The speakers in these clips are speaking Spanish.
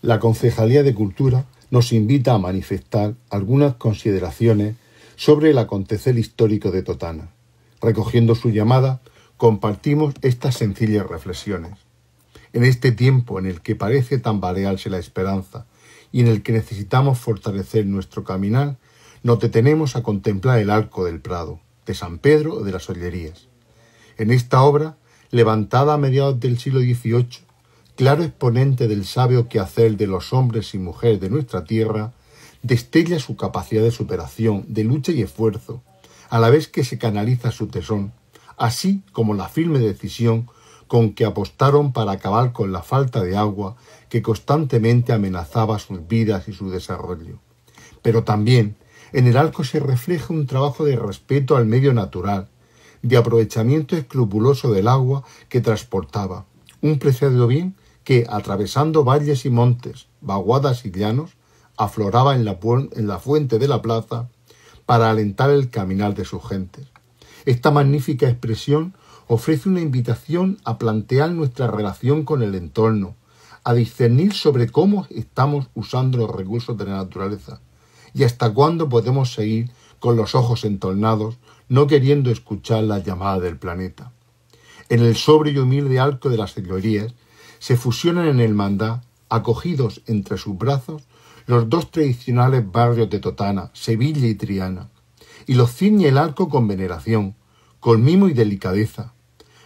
La Concejalía de Cultura nos invita a manifestar algunas consideraciones sobre el acontecer histórico de Totana. Recogiendo su llamada, compartimos estas sencillas reflexiones. En este tiempo en el que parece tan tambalearse la esperanza y en el que necesitamos fortalecer nuestro caminar, nos detenemos a contemplar el arco del Prado, de San Pedro de las Ollerías. En esta obra, levantada a mediados del siglo XVIII, claro exponente del sabio quehacer de los hombres y mujeres de nuestra tierra, destella su capacidad de superación, de lucha y esfuerzo, a la vez que se canaliza su tesón, así como la firme decisión con que apostaron para acabar con la falta de agua que constantemente amenazaba sus vidas y su desarrollo. Pero también en el arco se refleja un trabajo de respeto al medio natural, de aprovechamiento escrupuloso del agua que transportaba, un preciado bien que, atravesando valles y montes, vaguadas y llanos, afloraba en la, fuente de la plaza para alentar el caminar de sus gentes. Esta magnífica expresión ofrece una invitación a plantear nuestra relación con el entorno, a discernir sobre cómo estamos usando los recursos de la naturaleza y hasta cuándo podemos seguir con los ojos entornados, no queriendo escuchar la llamada del planeta. En el sobre y humilde arco de las señorías se fusionan en el mandá acogidos entre sus brazos los dos tradicionales barrios de Totana, Sevilla y Triana, y los ciñe el arco con veneración, con mimo y delicadeza,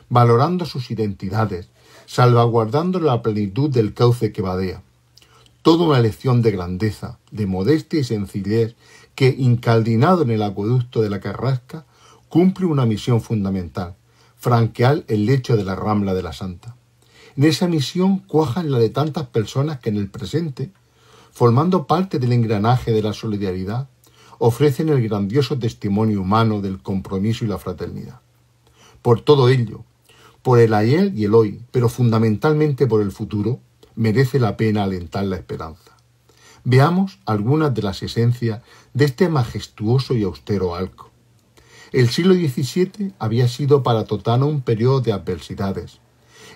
valorando sus identidades, salvaguardando la plenitud del cauce que vadea. Toda una lección de grandeza, de modestia y sencillez que, incaldinado en el acueducto de la Carrasca, cumple una misión fundamental, franquear el lecho de la Rambla de la Santa. En esa misión cuajan la de tantas personas que en el presente, formando parte del engranaje de la solidaridad, ofrecen el grandioso testimonio humano del compromiso y la fraternidad. Por todo ello, por el ayer y el hoy, pero fundamentalmente por el futuro, merece la pena alentar la esperanza. Veamos algunas de las esencias de este majestuoso y austero arco. El siglo XVII había sido para Totano un periodo de adversidades,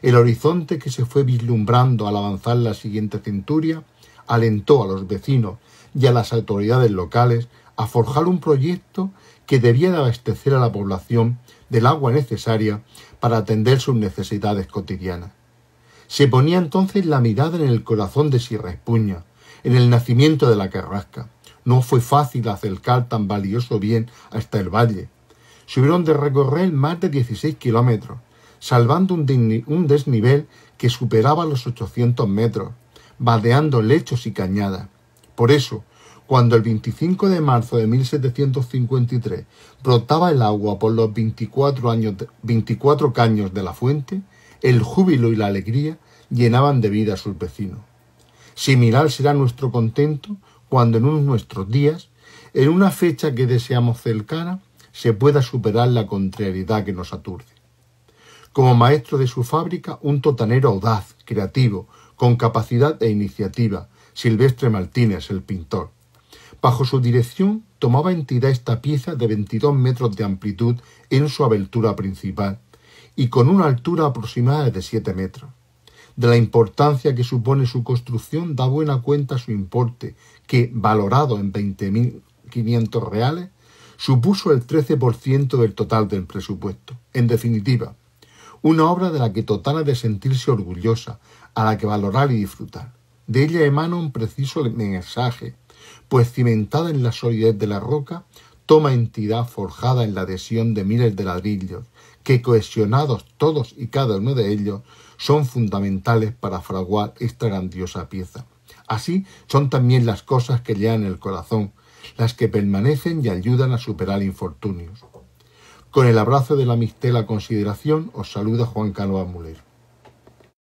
el horizonte que se fue vislumbrando al avanzar la siguiente centuria alentó a los vecinos y a las autoridades locales a forjar un proyecto que debía de abastecer a la población del agua necesaria para atender sus necesidades cotidianas. Se ponía entonces la mirada en el corazón de Sierra Espuña, en el nacimiento de la Carrasca. No fue fácil acercar tan valioso bien hasta el valle. Se hubieron de recorrer más de 16 kilómetros, salvando un, desnivel que superaba los 800 metros, vadeando lechos y cañadas. Por eso, cuando el 25 de marzo de 1753 brotaba el agua por los 24, caños de la fuente, el júbilo y la alegría llenaban de vida a sus vecinos. Similar será nuestro contento cuando en unos nuestros días, en una fecha que deseamos cercana, se pueda superar la contrariedad que nos aturde como maestro de su fábrica un totanero audaz, creativo, con capacidad e iniciativa, Silvestre Martínez, el pintor. Bajo su dirección tomaba entidad esta pieza de 22 metros de amplitud en su abertura principal y con una altura aproximada de 7 metros. De la importancia que supone su construcción da buena cuenta su importe, que, valorado en 20.500 reales, supuso el 13% del total del presupuesto. En definitiva, una obra de la que Totana de sentirse orgullosa, a la que valorar y disfrutar. De ella emana un preciso mensaje, pues cimentada en la solidez de la roca, toma entidad forjada en la adhesión de miles de ladrillos, que cohesionados todos y cada uno de ellos son fundamentales para fraguar esta grandiosa pieza. Así son también las cosas que llevan el corazón, las que permanecen y ayudan a superar infortunios. Con el abrazo de la Mistela consideración, os saluda Juan Cano Amulero.